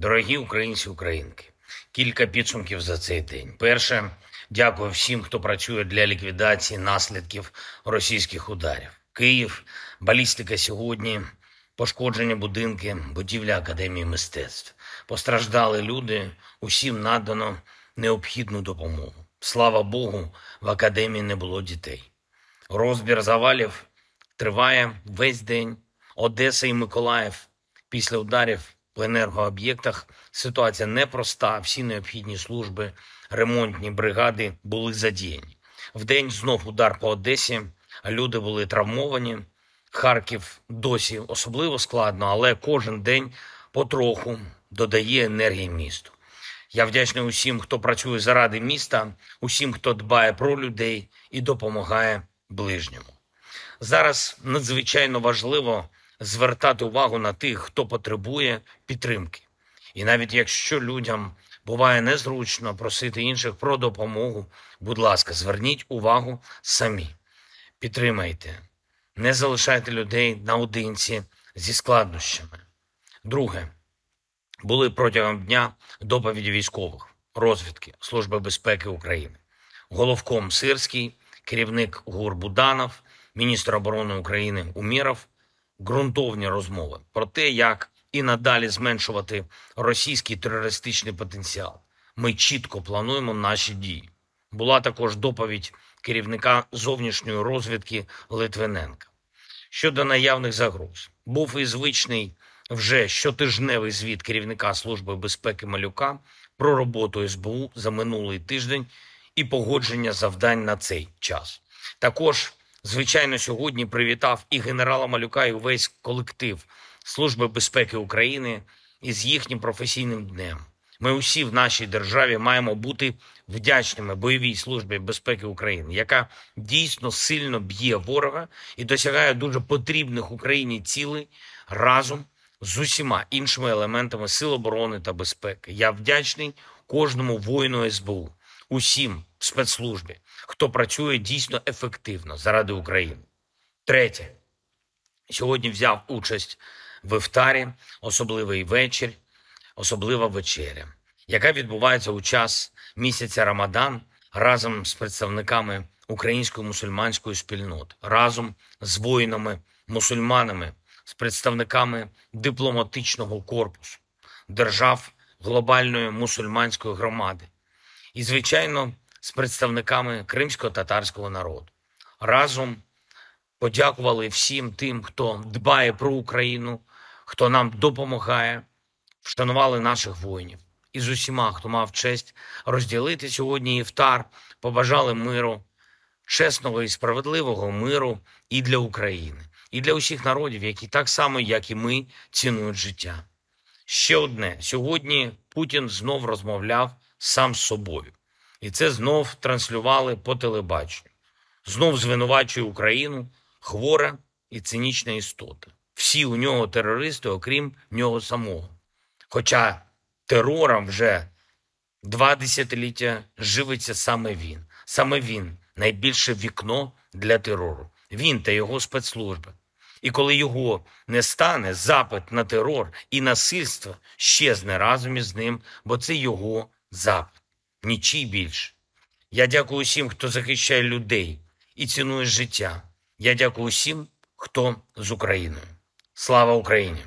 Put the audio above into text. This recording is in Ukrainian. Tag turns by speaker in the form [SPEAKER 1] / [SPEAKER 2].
[SPEAKER 1] Дорогі українці-українки, кілька підсумків за цей день. Перше, дякую всім, хто працює для ліквідації наслідків російських ударів. Київ, балістика сьогодні, пошкоджені будинки, будівля академії мистецтв. Постраждали люди, усім надано необхідну допомогу. Слава Богу, в академії не було дітей. Розбір завалів триває весь день. Одеса і Миколаїв після ударів. По енергооб'єктах ситуація непроста. Всі необхідні служби, ремонтні бригади були задіяні. Вдень знов удар по Одесі, люди були травмовані. Харків досі особливо складно, але кожен день потроху додає енергії місту. Я вдячний усім, хто працює заради міста, усім, хто дбає про людей і допомагає ближньому. Зараз надзвичайно важливо звертати увагу на тих, хто потребує підтримки. І навіть якщо людям буває незручно просити інших про допомогу, будь ласка, зверніть увагу самі, підтримайте, не залишайте людей наодинці зі складнощами. Друге, були протягом дня доповіді військових розвідки Служби безпеки України, головком Сирський, керівник ГУР Буданов, міністр оборони України Уміров ґрунтовні розмови про те, як і надалі зменшувати російський терористичний потенціал. Ми чітко плануємо наші дії. Була також доповідь керівника зовнішньої розвідки Литвиненка щодо наявних загроз. Був і звичний вже щотижневий звіт керівника Служби безпеки Малюка про роботу СБУ за минулий тиждень і погодження завдань на цей час. Також Звичайно, сьогодні привітав і генерала Малюка, і увесь колектив Служби безпеки України із їхнім професійним днем. Ми усі в нашій державі маємо бути вдячними бойовій службі безпеки України, яка дійсно сильно б'є ворога і досягає дуже потрібних Україні цілей разом з усіма іншими елементами сил оборони та безпеки. Я вдячний кожному воїну СБУ, усім спецслужбі, хто працює дійсно ефективно заради України. Третє, сьогодні взяв участь в Ефтарі, особливий вечір, особлива вечеря, яка відбувається у час місяця Рамадан разом з представниками української мусульманської спільноти, разом з воїнами-мусульманами, з представниками дипломатичного корпусу держав глобальної мусульманської громади. І, звичайно, з представниками кримсько-татарського народу. Разом подякували всім тим, хто дбає про Україну, хто нам допомагає, вшанували наших воїнів. І з усіма, хто мав честь розділити сьогодні Євтар, побажали миру, чесного і справедливого миру і для України, і для усіх народів, які так само, як і ми, цінують життя. Ще одне: сьогодні Путін знов розмовляв сам з собою і це знов транслювали по телебаченню. Знов звинувачує Україну, хвора і цинічна істота. Всі у нього терористи, окрім нього самого. Хоча терором вже два десятиліття живиться саме він. Саме він найбільше вікно для терору. Він та його спецслужби. І коли його не стане, запит на терор і насильство щезне разом із ним, бо це його запит нічий більш. Я дякую усім, хто захищає людей і цінує життя. Я дякую усім, хто з Україною. Слава Україні!